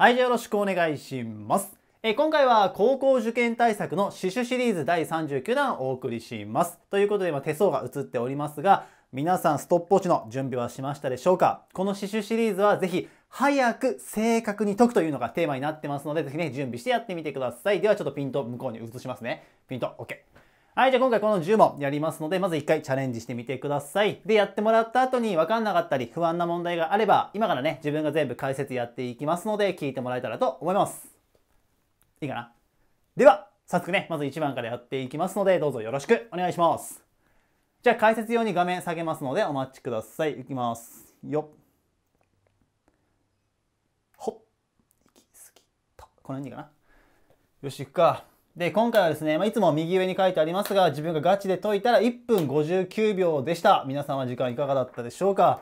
はい、じゃあよろしくお願いします。え今回は高校受験対策の刺繍シリーズ第39弾をお送りします。ということで今手相が映っておりますが、皆さんストップウォッチの準備はしましたでしょうかこの刺繍シリーズはぜひ早く正確に解くというのがテーマになってますので、ぜひね、準備してやってみてください。ではちょっとピント向こうに移しますね。ピント、OK。はい、じゃあ今回この10問やりますので、まず1回チャレンジしてみてください。で、やってもらった後に分かんなかったり不安な問題があれば、今からね、自分が全部解説やっていきますので、聞いてもらえたらと思います。いいかなでは、早速ね、まず1番からやっていきますので、どうぞよろしくお願いします。じゃあ解説用に画面下げますので、お待ちください。いきます。よっ。ほっ。行き過ぎた。この辺でいいかなよし、行くか。で、今回はですね、まあ、いつも右上に書いてありますが、自分がガチで解いたら1分59秒でした。皆さんは時間いかがだったでしょうか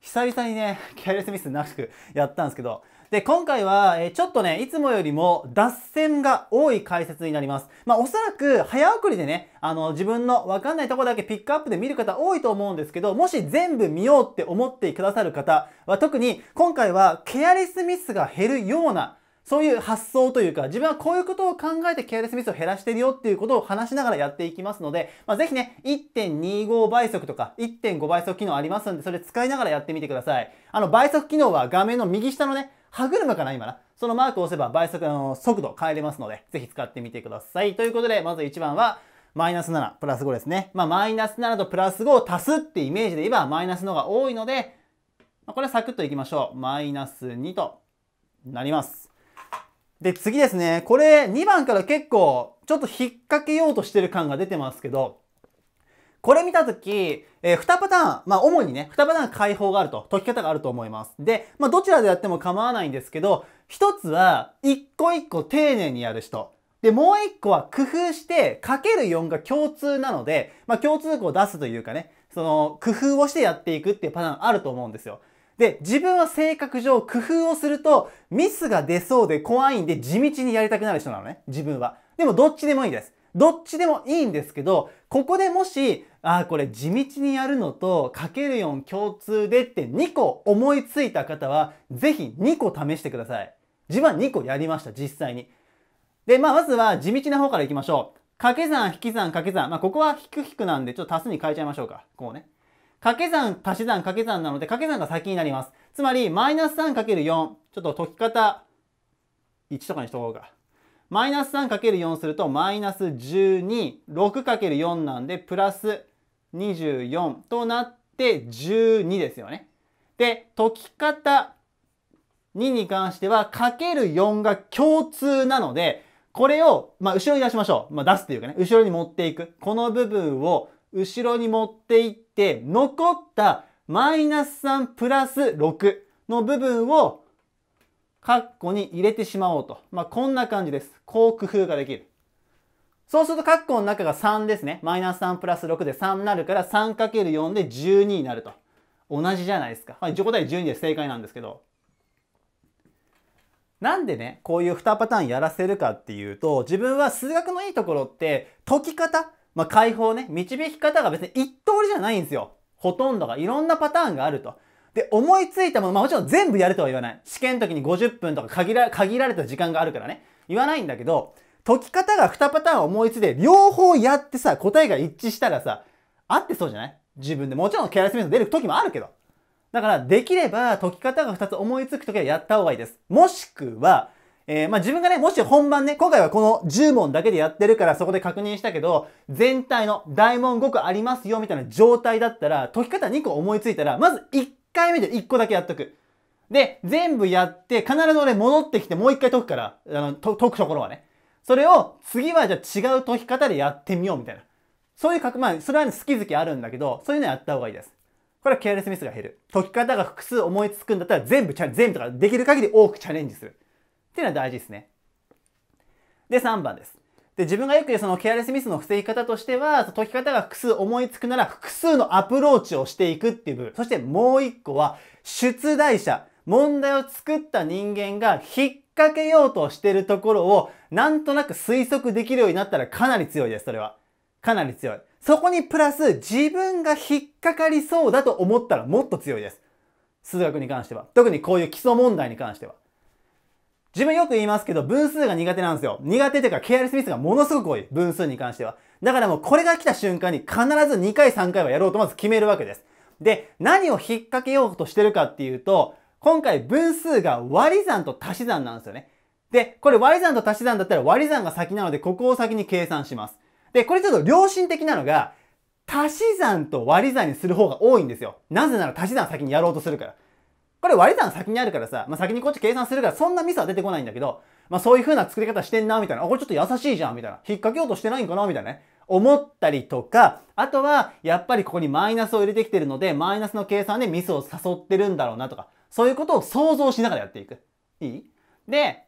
久々にね、ケアリスミスなく やったんですけど、で、今回は、えちょっとね、いつもよりも脱線が多い解説になります。まあ、おそらく、早送りでね、あの、自分のわかんないとこだけピックアップで見る方多いと思うんですけど、もし全部見ようって思ってくださる方は、特に今回はケアレスミスが減るようなそういう発想というか、自分はこういうことを考えてケアレスミスを減らしてるよっていうことを話しながらやっていきますので、まあ、ぜひね、1.25倍速とか1.5倍速機能ありますんで、それ使いながらやってみてください。あの、倍速機能は画面の右下のね、歯車かな今な。そのマークを押せば倍速の速度変えれますので、ぜひ使ってみてください。ということで、まず1番は、マイナス7、プラス5ですね。まあ、マイナス7とプラス5を足すってイメージで言えば、マイナスのが多いので、まあ、これサクッといきましょう。マイナス2となります。で、次ですね。これ、2番から結構、ちょっと引っ掛けようとしてる感が出てますけど、これ見たとき、えー、2パターン、まあ主にね、2パターン解放があると、解き方があると思います。で、まあどちらでやっても構わないんですけど、1つは、1個1個丁寧にやる人。で、もう1個は工夫して、かける4が共通なので、まあ共通項を出すというかね、その、工夫をしてやっていくっていうパターンあると思うんですよ。で、自分は性格上工夫をするとミスが出そうで怖いんで地道にやりたくなる人なのね、自分は。でもどっちでもいいです。どっちでもいいんですけど、ここでもし、ああ、これ地道にやるのと、かける4共通でって2個思いついた方は、ぜひ2個試してください。自分は2個やりました、実際に。で、まあ、まずは地道な方から行きましょう。掛け算、引き算、掛け算。まあ、ここは引く引くなんで、ちょっと足すに変えちゃいましょうか。こうね。掛け算、足し算、掛け算なので、掛け算が先になります。つまり、マイナス 3×4。ちょっと解き方、1とかにしとこうか。マイナス 3×4 すると、マイナス12。6×4 なんで、プラス24となって、12ですよね。で、解き方2に関しては、かける4が共通なので、これを、まあ、後ろに出しましょう。まあ、出すっていうかね、後ろに持っていく。この部分を後ろに持っていって残ったマイナス3プラス6の部分を括弧に入れてしまおうと。まあ、こんな感じです。こう工夫ができる。そうすると括弧の中が3ですね。マイナス3プラス6で3になるから 3×4 で12になると。同じじゃないですか。はい、一応答え12で正解なんですけど。なんでね、こういう2パターンやらせるかっていうと、自分は数学のいいところって解き方まあ、解放ね、導き方が別に一通りじゃないんですよ。ほとんどが。いろんなパターンがあると。で、思いついたもの、まあもちろん全部やるとは言わない。試験の時に50分とか限ら限られた時間があるからね。言わないんだけど、解き方が2パターン思いついて、両方やってさ、答えが一致したらさ、合ってそうじゃない自分で。もちろんケアレスメント出る時もあるけど。だから、できれば解き方が2つ思いつく時はやった方がいいです。もしくは、えー、まあ、自分がね、もし本番ね、今回はこの10問だけでやってるからそこで確認したけど、全体の大問5個ありますよみたいな状態だったら、解き方2個思いついたら、まず1回目で1個だけやっとく。で、全部やって、必ず俺戻ってきてもう1回解くから、あの、解くところはね。それを、次はじゃあ違う解き方でやってみようみたいな。そういうか、まあ、それは、ね、好き好きあるんだけど、そういうのやった方がいいです。これはケアレスミスが減る。解き方が複数思いつくんだったら全部、全部とかできる限り多くチャレンジする。っていうのは大事ですね。で、3番です。で、自分がよく言うそのケアレスミスの防ぎ方としては、解き方が複数思いつくなら複数のアプローチをしていくっていう部分。そしてもう1個は、出題者、問題を作った人間が引っ掛けようとしてるところを、なんとなく推測できるようになったらかなり強いです、それは。かなり強い。そこにプラス自分が引っかかりそうだと思ったらもっと強いです。数学に関しては。特にこういう基礎問題に関しては。自分よく言いますけど、分数が苦手なんですよ。苦手というか、ケアレスミスがものすごく多い。分数に関しては。だからもうこれが来た瞬間に必ず2回3回はやろうとまず決めるわけです。で、何を引っ掛けようとしてるかっていうと、今回分数が割り算と足し算なんですよね。で、これ割り算と足し算だったら割り算が先なので、ここを先に計算します。で、これちょっと良心的なのが、足し算と割り算にする方が多いんですよ。なぜなら足し算先にやろうとするから。これ割り算先にあるからさ、まあ、先にこっち計算するからそんなミスは出てこないんだけど、まあ、そういう風な作り方してんな、みたいな。あ、これちょっと優しいじゃん、みたいな。引っ掛けようとしてないんかな、みたいなね。思ったりとか、あとは、やっぱりここにマイナスを入れてきてるので、マイナスの計算でミスを誘ってるんだろうなとか、そういうことを想像しながらやっていく。いいで、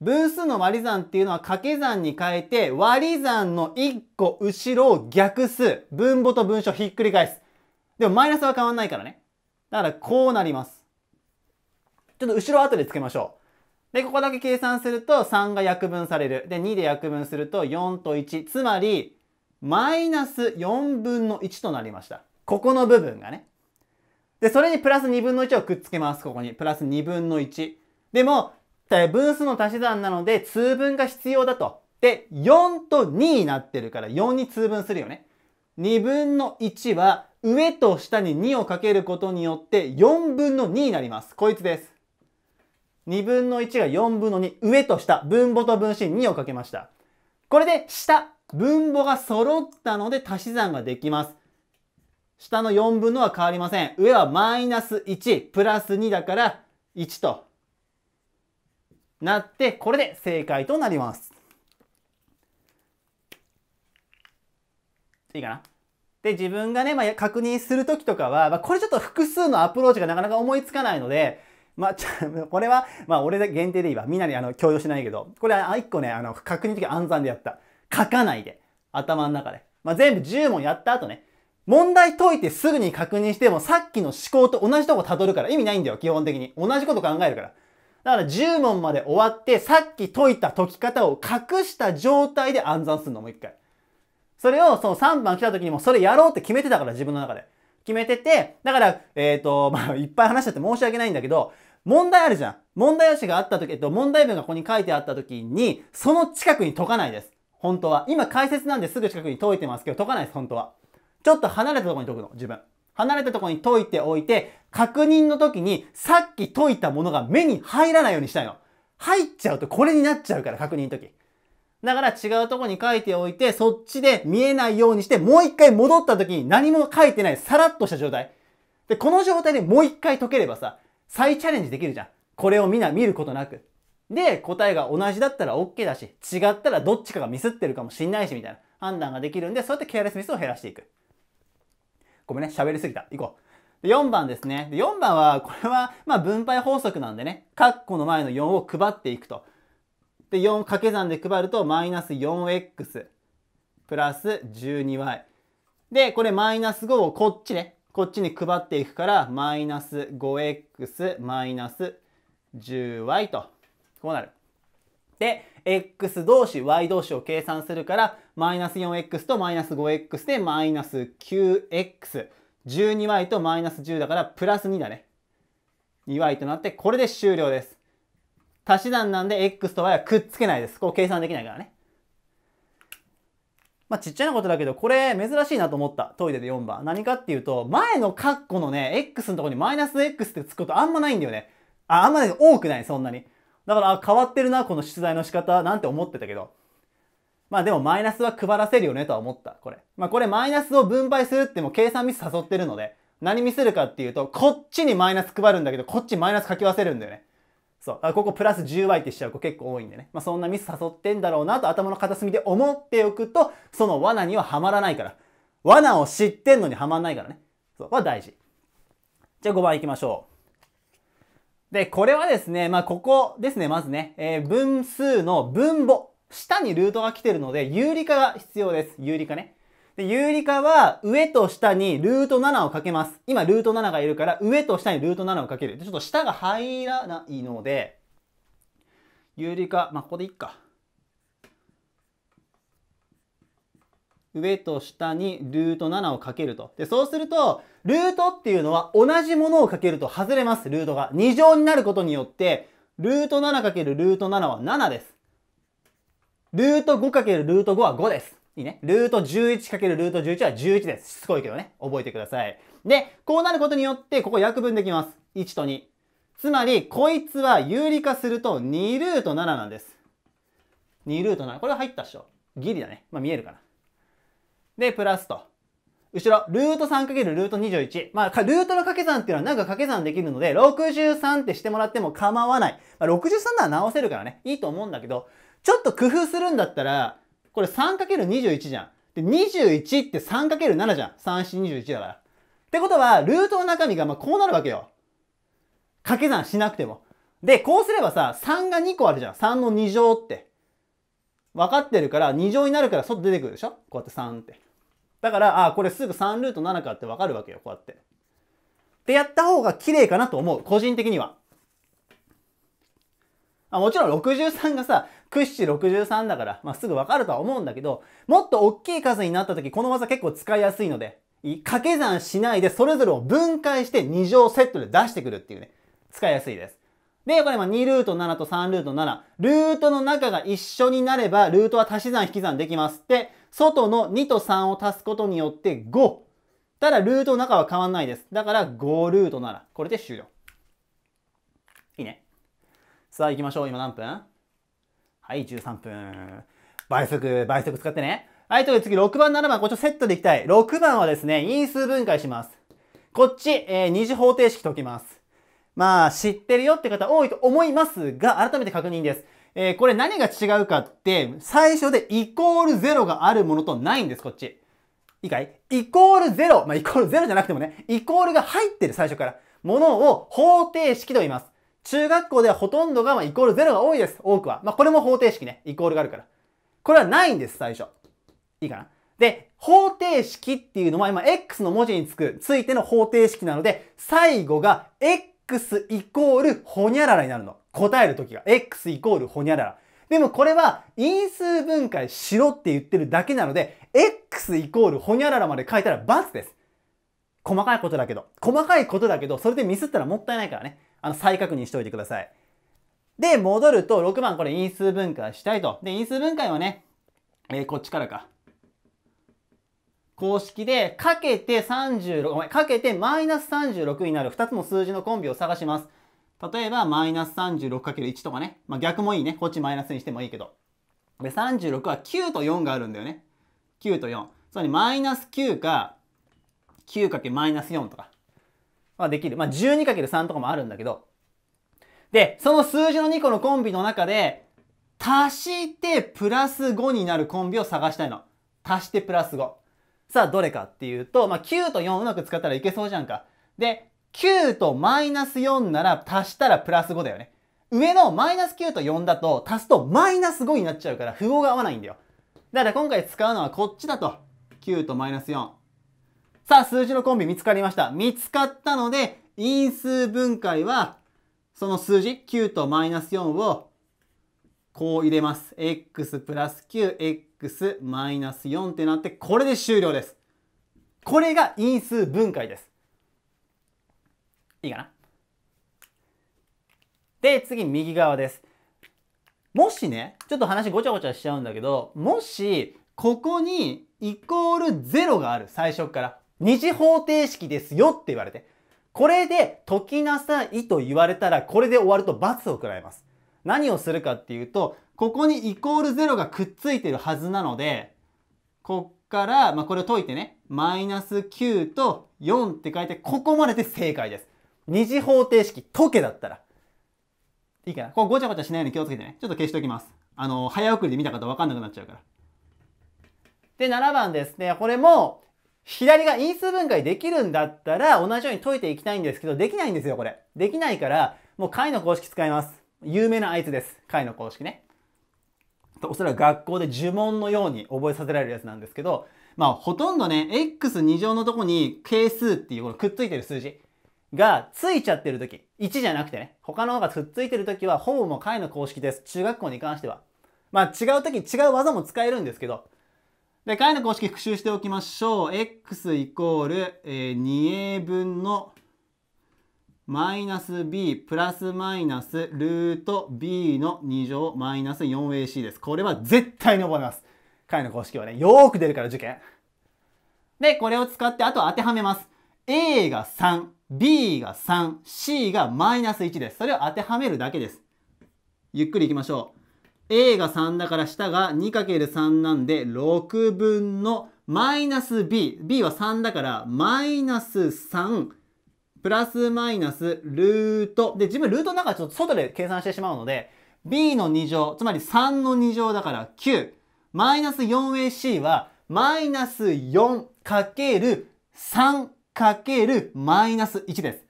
分数の割り算っていうのは掛け算に変えて、割り算の1個後ろを逆数。分母と分をひっくり返す。でもマイナスは変わんないからね。だからこうなります。ちょっと後ろ後でつけましょう。で、ここだけ計算すると3が約分される。で、2で約分すると4と1。つまり、マイナス4分の1となりました。ここの部分がね。で、それにプラス2分の1をくっつけます。ここに。プラス2分の1。でも、分数の足し算なので、通分が必要だと。で、4と2になってるから、4に通分するよね。2分の1は上と下に2をかけることによって4分の2になります。こいつです。2分の1が4分の2。上と下。分母と分子に2をかけました。これで下。分母が揃ったので足し算ができます。下の4分のは変わりません。上はマイナス1、プラス2だから1となって、これで正解となります。いいかなで、自分がね、まあ、確認するときとかは、まあ、これちょっと複数のアプローチがなかなか思いつかないので、まあ、これは、まあ、俺限定で言えば、みんなにあの、強要しないけど、これは一個ね、あの、確認的暗算でやった。書かないで。頭の中で。まあ、全部10問やった後ね、問題解いてすぐに確認しても、さっきの思考と同じとこ辿るから意味ないんだよ、基本的に。同じこと考えるから。だから10問まで終わって、さっき解いた解き方を隠した状態で暗算するの、もう一回。それを、その3番来た時にもそれやろうって決めてたから、自分の中で。決めてて、だから、えっ、ー、と、まあ、いっぱい話しちゃって申し訳ないんだけど、問題あるじゃん。問題用紙があった時、えっと、問題文がここに書いてあった時に、その近くに解かないです。本当は。今解説なんですぐ近くに解いてますけど、解かないです、本当は。ちょっと離れたとこに解くの、自分。離れたとこに解いておいて、確認の時に、さっき解いたものが目に入らないようにしたいの。入っちゃうとこれになっちゃうから、確認の時。だから違うとこに書いておいて、そっちで見えないようにして、もう一回戻った時に何も書いてない、さらっとした状態。で、この状態でもう一回解ければさ、再チャレンジできるじゃん。これをみんな見ることなく。で、答えが同じだったら OK だし、違ったらどっちかがミスってるかもしんないし、みたいな判断ができるんで、そうやってケアレスミスを減らしていく。ごめんね、喋りすぎた。行こう。で4番ですね。で4番は、これは、まあ、分配法則なんでね、カッコの前の4を配っていくと。で、4掛け算で配ると、マイナス 4x プラス 12y。で、これマイナス5をこっちね、こっちに配っていくから、マイナス 5x マイナス 10y と、こうなる。で、x 同士、y 同士を計算するから、マイナス 4x とマイナス 5x で、マイナス 9x。12y とマイナス10だから、プラス2だね。2y となって、これで終了です。足し算なんで x と y はくっつけないです。こう計算できないからね。まあ、ちっちゃなことだけど、これ珍しいなと思った。トイレで4番。何かっていうと、前の括弧のね、x のところにマイナス x ってつくことあんまないんだよね。あ、あんまり多くない、そんなに。だから、あ、変わってるな、この出題の仕方、なんて思ってたけど。まあでもマイナスは配らせるよねとは思った、これ。まあこれマイナスを分配するっても計算ミス誘ってるので、何ミスるかっていうと、こっちにマイナス配るんだけど、こっちマイナス書き忘れるんだよね。そうあここプラス 10y ってしちゃう子結構多いんでね、まあ、そんなミス誘ってんだろうなと頭の片隅で思っておくとその罠にははまらないから罠を知ってんのにはまんないからねそうは大事じゃあ5番いきましょうでこれはですねまあここですねまずね、えー、分数の分母下にルートが来てるので有理化が必要です有理化ねで、有理化は上と下にルート7をかけます。今ルート7がいるから上と下にルート7をかける。でちょっと下が入らないので、有理化、まあ、ここでいっか。上と下にルート7をかけると。で、そうすると、ルートっていうのは同じものをかけると外れます、ルートが。2乗になることによって、ルート 7× ルート7は7です。ルート 5× ルート5は5です。いいね。ルート 11× ルート11は11です。しつこいけどね。覚えてください。で、こうなることによって、ここ約分できます。1と2。つまり、こいつは有理化すると2ルート7なんです。2ルート7。これ入ったっしょ。ギリだね。まあ見えるかな。で、プラスと。後ろ、ルート 3× ルート21。まあ、ルートの掛け算っていうのはなんか掛け算できるので、63ってしてもらっても構わない。まあ、63なら直せるからね、いいと思うんだけど、ちょっと工夫するんだったら、これ 3×21 じゃん。で、21って 3×7 じゃん。3421だから。ってことは、ルートの中身がまあこうなるわけよ。掛け算しなくても。で、こうすればさ、3が2個あるじゃん。3の2乗って。分かってるから、2乗になるから外出てくるでしょこうやって3って。だから、あ、これすぐ3ルート7かって分かるわけよ。こうやって。ってやった方が綺麗かなと思う。個人的には。あもちろん63がさ、屈指63だから、まあ、すぐわかるとは思うんだけど、もっと大きい数になった時、この技結構使いやすいので、掛け算しないでそれぞれを分解して2乗セットで出してくるっていうね、使いやすいです。で、これ今2ルート7と3ルート7。ルートの中が一緒になれば、ルートは足し算引き算できます。で、外の2と3を足すことによって5。ただ、ルートの中は変わんないです。だから5ルート7。これで終了。さあ行きましょう。今何分はい、13分。倍速、倍速使ってね。はい、という次6番、7番、こっちをセットでいきたい。6番はですね、因数分解します。こっち、えー、二次方程式解きます。まあ、知ってるよって方多いと思いますが、改めて確認です。えー、これ何が違うかって、最初でイコール0があるものとないんです、こっち。いいかいイコール0。まあ、イコール0じゃなくてもね、イコールが入ってる、最初から。ものを方程式と言います。中学校ではほとんどが、まイコール0が多いです。多くは。まあ、これも方程式ね。イコールがあるから。これはないんです、最初。いいかなで、方程式っていうのは今 X の文字につく、ついての方程式なので、最後が X イコールほにゃららになるの。答えるときが。X イコールほにゃらら。でもこれは因数分解しろって言ってるだけなので、X イコールほにゃららまで書いたら×です。細かいことだけど。細かいことだけど、それでミスったらもったいないからね。あの、再確認しておいてください。で、戻ると、6番、これ因数分解したいと。で、因数分解はね、えー、こっちからか。公式で、かけて36、かけてマイナス36になる2つの数字のコンビを探します。例えば、マイナス3 6る1とかね。まあ、逆もいいね。こっちマイナスにしてもいいけど。で、36は9と4があるんだよね。9と4。つまり、マイナス9か、9けマイナス4とか。まあ、できる。まあ、12×3 とかもあるんだけど。で、その数字の2個のコンビの中で、足してプラス5になるコンビを探したいの。足してプラス5。さあ、どれかっていうと、まあ、9と4うまく使ったらいけそうじゃんか。で、9とマイナス4なら足したらプラス5だよね。上のマイナス9と4だと足すとマイナス5になっちゃうから符号が合わないんだよ。だから今回使うのはこっちだと。9とマイナス4。さあ、数字のコンビ見つかりました。見つかったので、因数分解は、その数字、9とマイナス4を、こう入れます。x プラス 9x マイナス4ってなって、これで終了です。これが因数分解です。いいかなで、次、右側です。もしね、ちょっと話ごちゃごちゃしちゃうんだけど、もし、ここにイコール0がある、最初から。二次方程式ですよって言われて、これで解きなさいと言われたら、これで終わると罰を食らいます。何をするかっていうと、ここにイコール0がくっついてるはずなので、こっから、まあ、これを解いてね、マイナス9と4って書いて、ここまでで正解です。二次方程式解けだったら。いいかなこうごちゃごちゃしないように気をつけてね。ちょっと消しておきます。あの、早送りで見た方分かんなくなっちゃうから。で、7番ですね。これも、左が因数分解できるんだったら同じように解いていきたいんですけど、できないんですよ、これ。できないから、もう解の公式使います。有名なあいつです。解の公式ね。おそらく学校で呪文のように覚えさせられるやつなんですけど、まあほとんどね、x2 乗のとこに係数っていうこのくっついてる数字がついちゃってる時、1じゃなくてね、他の方がくっついてる時はほぼもう解の公式です。中学校に関しては。まあ違う時、違う技も使えるんですけど、で、解の公式復習しておきましょう。x イコール、えー、2a 分のマイナス b プラスマイナスルート b の2乗マイナス 4ac です。これは絶対に覚えます。解の公式はね、よーく出るから受験。で、これを使ってあと当てはめます。a が3、b が3、c がマイナス1です。それを当てはめるだけです。ゆっくり行きましょう。A が3だから下が 2×3 なんで6分のマイナス B。B は3だからマイナス3。プラスマイナスルート。で、自分ルートの中ちょっと外で計算してしまうので、B の2乗、つまり3の2乗だから9。マイナス 4AC はマイナス 4×3× マイナス1です。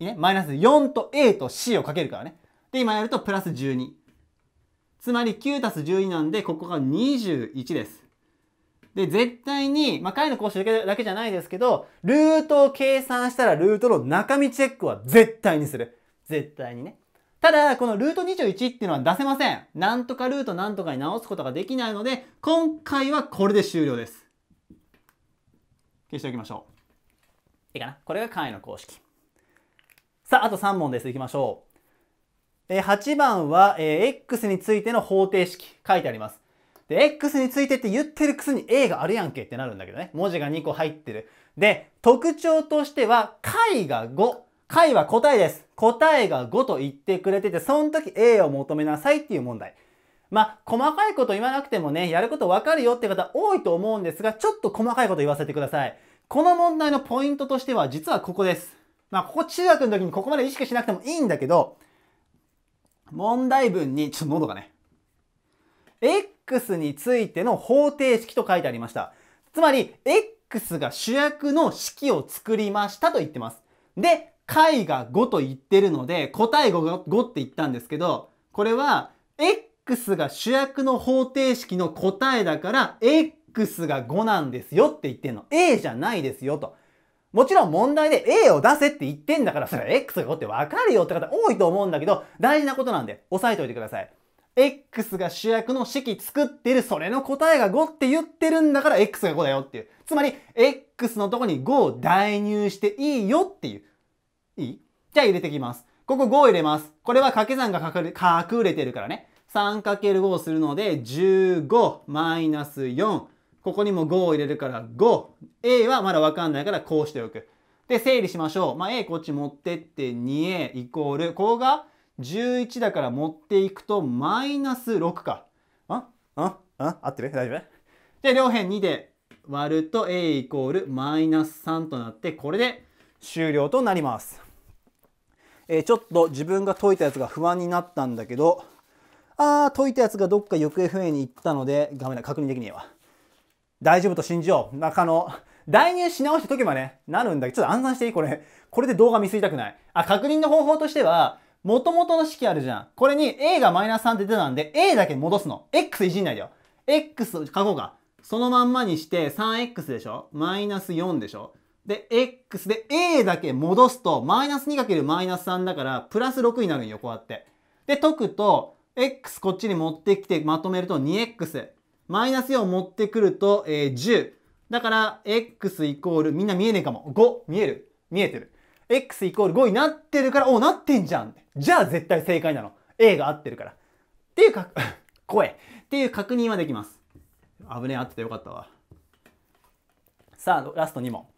ね、マイナス4と A と C をかけるからね。で、今やるとプラス12。つまり9たす12なんで、ここが21です。で、絶対に、まあ、解の公式だけじゃないですけど、ルートを計算したらルートの中身チェックは絶対にする。絶対にね。ただ、このルート21っていうのは出せません。なんとかルートなんとかに直すことができないので、今回はこれで終了です。消しておきましょう。いいかなこれが解の公式。さあ、あと3問です。いきましょう。8番は、え X についての方程式書いてあります。で、X についてって言ってるくせに A があるやんけってなるんだけどね。文字が2個入ってる。で、特徴としては、解が5。解は答えです。答えが5と言ってくれてて、その時 A を求めなさいっていう問題。まあ、細かいこと言わなくてもね、やることわかるよって方多いと思うんですが、ちょっと細かいこと言わせてください。この問題のポイントとしては、実はここです。まあ、ここ中学の時にここまで意識しなくてもいいんだけど、問題文に、ちょっと喉がね、x についての方程式と書いてありました。つまり、x が主役の式を作りましたと言ってます。で、解が5と言ってるので、答え 5, 5って言ったんですけど、これは、x が主役の方程式の答えだから、x が5なんですよって言ってんの。a じゃないですよと。もちろん問題で A を出せって言ってんだから、それ X が5ってわかるよって方多いと思うんだけど、大事なことなんで、押さえておいてください。X が主役の式作ってる、それの答えが5って言ってるんだから X が5だよっていう。つまり、X のとこに5を代入していいよっていう。いいじゃあ入れてきます。ここ5入れます。これは掛け算が隠れてるからね。3×5 するので、15-4。ここにも5を入れるから 5A はまだわかんないからこうしておくで整理しましょう、まあ、A こっち持ってって 2A イコールここが11だから持っていくとマイナス6かあああ合ってる大丈夫で両辺2で割ると A イコールマイナス3となってこれで終了となります、えー、ちょっと自分が解いたやつが不安になったんだけどあー解いたやつがどっか行方不明に行ったので画面だ確認できねえわ大丈夫と信じよう。中野、代入し直して解けばね、なるんだけど、ちょっと暗算していいこれ。これで動画見すりたくない。あ、確認の方法としては、元々の式あるじゃん。これに A がマイナス3って出たんで、A だけ戻すの。X いじんないでよ。X 書こうか。そのまんまにして 3X でしょマイナス4でしょで、X で A だけ戻すと、マイナス2るマイナス3だから、プラス6になるんよ、こうやって。で、解くと、X こっちに持ってきてまとめると 2X。マイナス4を持ってくると、えー、10。だから、x イコール、みんな見えねえかも。5、見える見えてる。x イコール5になってるから、お、なってんじゃん。じゃあ絶対正解なの。A が合ってるから。っていうか、声。っていう確認はできます。危ねえ、合っててよかったわ。さあ、ラスト2問。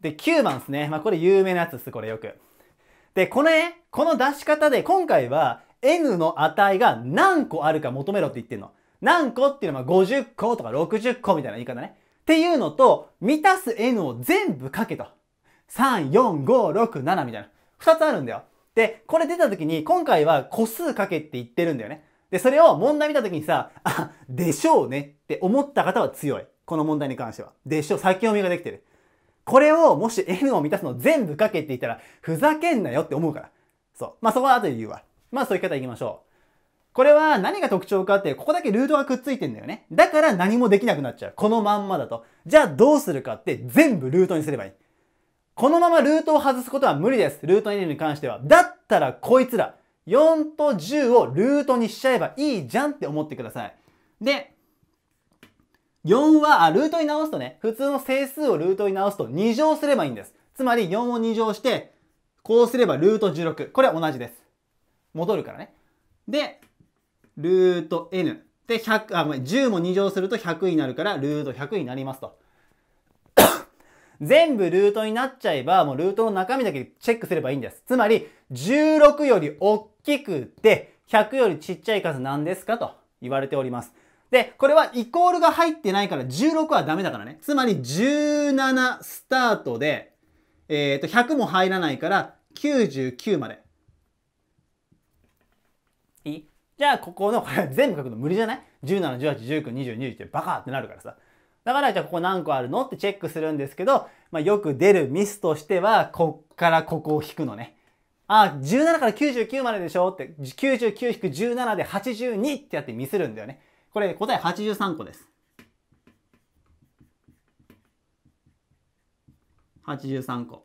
で、9番ですね。まあ、これ有名なやつです、これよく。で、このね、この出し方で、今回は n の値が何個あるか求めろって言ってんの。何個っていうのは50個とか60個みたいな言い方ね。っていうのと、満たす n を全部書けと。3、4、5、6、7みたいな。2つあるんだよ。で、これ出た時に、今回は個数書けって言ってるんだよね。で、それを問題見た時にさ、あ、でしょうねって思った方は強い。この問題に関しては。でしょう、先読みができてる。これを、もし n を満たすの全部書けって言ったら、ふざけんなよって思うから。そう。まあ、そこは後で言うわ。まあ、そういう方行きましょう。これは何が特徴かって、ここだけルートがくっついてんだよね。だから何もできなくなっちゃう。このまんまだと。じゃあどうするかって全部ルートにすればいい。このままルートを外すことは無理です。ルート2に関しては。だったらこいつら、4と10をルートにしちゃえばいいじゃんって思ってください。で、4は、あ、ルートに直すとね、普通の整数をルートに直すと2乗すればいいんです。つまり4を2乗して、こうすればルート16。これは同じです。戻るからね。で、ルート n で100あごめん10も2乗すると100になるからルート100になりますと 全部ルートになっちゃえばもうルートの中身だけチェックすればいいんですつまり16より大きくて100よりちっちゃい数なんですかと言われておりますで、これはイコールが入ってないから16はダメだからね。つまり17スタートで、えっ、ー、と、100も入らないから99まで。じゃあここのこれ 全部書くの無理じゃない ?1718192020 ってバカってなるからさ。だからじゃあここ何個あるのってチェックするんですけど、まあ、よく出るミスとしてはこっからここを引くのね。あ、17から99まででしょって、99引く17で82ってやってミスるんだよね。これ答え83個です。83個。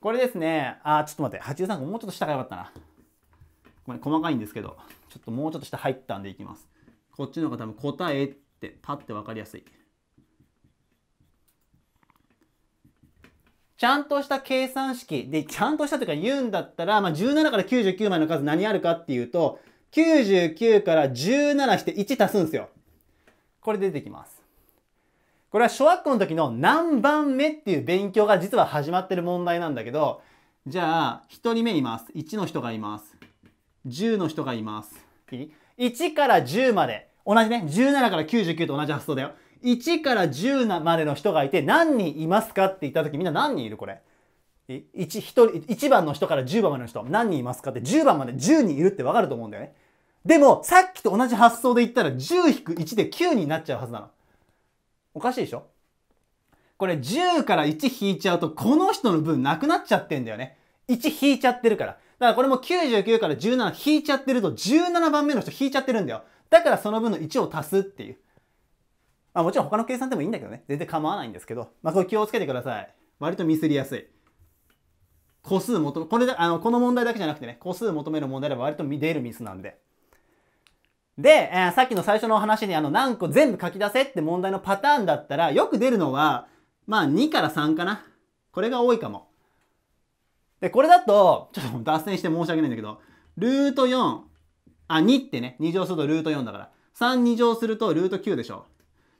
これですね。あ、ちょっと待って。83個もうちょっと下がよかったな。これ細かいんですけど、ちょっともうちょっと下入ったんでいきます。こっちの方が多分答えってパッて分かりやすい。ちゃんとした計算式で、ちゃんとしたというか言うんだったら、まあ、17から99枚の数何あるかっていうと、99から17して1足すんですよ。これ出てきます。これは小学校の時の何番目っていう勉強が実は始まってる問題なんだけど、じゃあ、1人目います。1の人がいます。10の人がいます。1から10まで。同じね、17から99と同じ発想だよ。1から10までの人がいて何人いますかって言った時みんな何人いるこれ。1, 1, 人1番の人から10番までの人何人いますかって10番まで10人いるってわかると思うんだよね。でもさっきと同じ発想で言ったら10-1で9になっちゃうはずなの。おかしいでしょこれ10から1引いちゃうとこの人の分なくなっちゃってんだよね。1引いちゃってるから。だからこれも99から17引いちゃってると、17番目の人引いちゃってるんだよ。だからその分の1を足すっていう。まあもちろん他の計算でもいいんだけどね。全然構わないんですけど。まあこれ気をつけてください。割とミスりやすい。個数求め、これで、あの、この問題だけじゃなくてね、個数求める問題では割と出るミスなんで。で、えー、さっきの最初の話にあの何個全部書き出せって問題のパターンだったらよく出るのは、まあ2から3かな。これが多いかも。で、これだと、ちょっと脱線して申し訳ないんだけど、ルート4、あ、2ってね、2乗するとルート4だから。32乗するとルート9でしょ。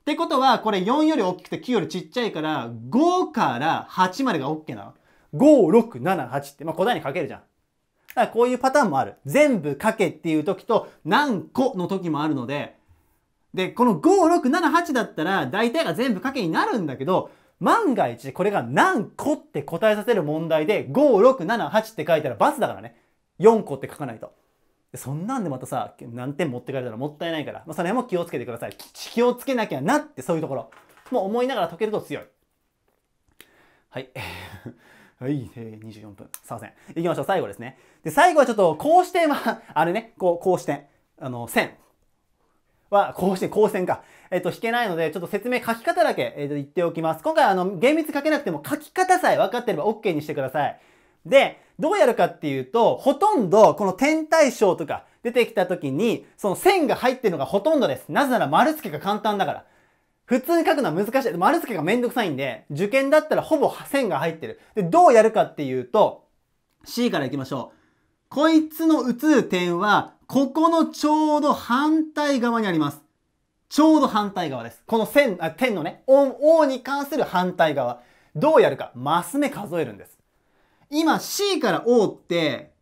ってことは、これ4より大きくて9よりちっちゃいから、5から8までが OK なの。5、6、7、8って、まあ、答えにかけるじゃん。だからこういうパターンもある。全部かけっていう時と、何個の時もあるので、で、この5、6、7、8だったら、大体が全部かけになるんだけど、万が一これが何個って答えさせる問題で5678って書いたら罰だからね。4個って書かないと。そんなんでまたさ、何点持ってかれたらもったいないから、まあ、それも気をつけてください。気をつけなきゃなって、そういうところ。もう思いながら解けると強い。はい。はい、えー、24分。すいません。いきましょう。最後ですね。で、最後はちょっと、格子点は、あれね、こう、格子点。あの、線。は、格子点、格子点か。えっ、と、弾けないので、ちょっと説明書き方だけ、えっ、と、言っておきます。今回、あの、厳密書けなくても書き方さえ分かってれば OK にしてください。で、どうやるかっていうと、ほとんど、この天体章とか出てきた時に、その線が入ってるのがほとんどです。なぜなら丸付けが簡単だから。普通に書くのは難しい。丸付けがめんどくさいんで、受験だったらほぼ線が入ってる。で、どうやるかっていうと、C から行きましょう。こいつの移る点は、ここのちょうど反対側にあります。ちょうど反対側です。この線、あ点のね、オン、ーに関する反対側。どうやるか、マス目数えるんです。今 C から O って、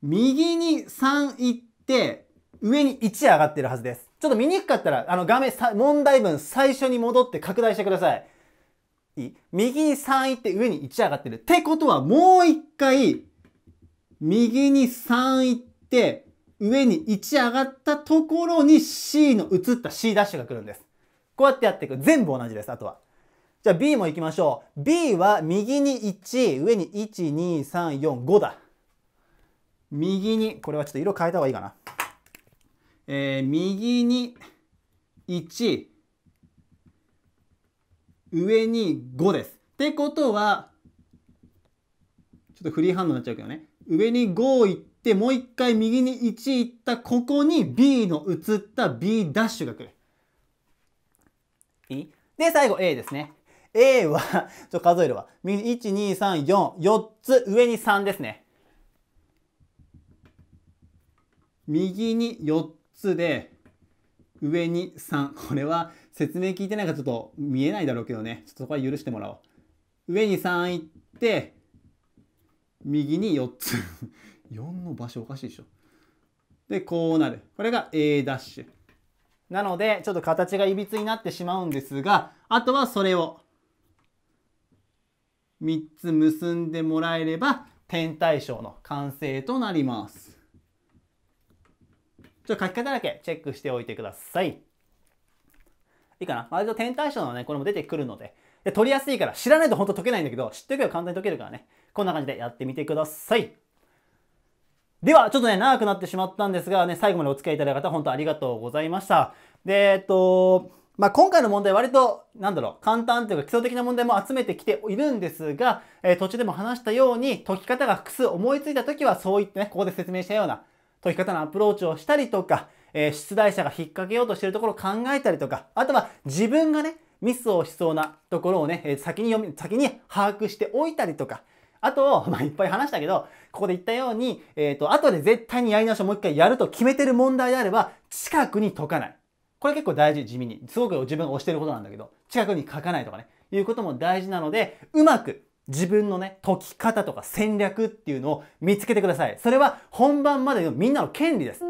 右に3行って、上に1上がってるはずです。ちょっと見にくかったら、あの画面、問題文最初に戻って拡大してください。いい右に3行って上に1上がってる。ってことはもう一回、右に3行って、上に1上がったところに C の移った C' ダッシュが来るんです。こうやってやっていく。全部同じです、あとは。じゃあ B も行きましょう。B は右に1、上に1、2、3、4、5だ。右に、これはちょっと色変えた方がいいかな。えー、右に1、上に5です。ってことは、ちょっとフリーハンドになっちゃうけどね。上に5行っ、もう一回右に1行ったここに B の移った B' ダッシュが来る。いいで、最後 A ですね。A はちょ、数えるわ。右に1、2、3、4、4つ上に3ですね。右に4つで、上に3。これは説明聞いてないからちょっと見えないだろうけどね。ちょっとそこは許してもらおう。上に3行って、右に4つ4の場所おかしいでしょ。で、こうなる。これが A' ダッシュ。なので、ちょっと形がいびつになってしまうんですが、あとはそれを3つ結んでもらえれば、点対称の完成となります。ちょっと書き方だけチェックしておいてください。いいかな割と点対称のね、これも出てくるので、で取りやすいから、知らないと本当解けないんだけど、知っておけば簡単に解けるからね、こんな感じでやってみてください。では、ちょっとね、長くなってしまったんですがね、最後までお付き合いいただいた方、本当ありがとうございました。で、えっと、まあ、今回の問題割と、なんだろう、簡単というか基礎的な問題も集めてきているんですが、えー、途中でも話したように、解き方が複数思いついた時は、そういってね、ここで説明したような解き方のアプローチをしたりとか、えー、出題者が引っ掛けようとしているところを考えたりとか、あとは自分がね、ミスをしそうなところをね、先に読み、先に把握しておいたりとか、あと、まあ、いっぱい話したけど、ここで言ったように、えっ、ー、と、後で絶対にやり直しをもう一回やると決めてる問題であれば、近くに解かない。これ結構大事、地味に。すごく自分が推してることなんだけど、近くに書かないとかね、いうことも大事なので、うまく自分のね、解き方とか戦略っていうのを見つけてください。それは本番までのみんなの権利です。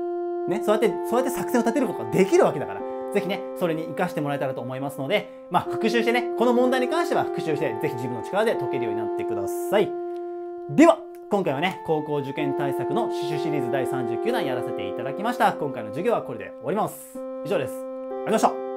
ね、そうやって、そうやって作戦を立てることができるわけだから。ぜひね、それに活かしてもらえたらと思いますので、まあ、復習してね、この問題に関しては復習して、ぜひ自分の力で解けるようになってください。では、今回はね、高校受験対策の刺繍シリーズ第39弾やらせていただきました。今回の授業はこれで終わります。以上です。ありがとうございました。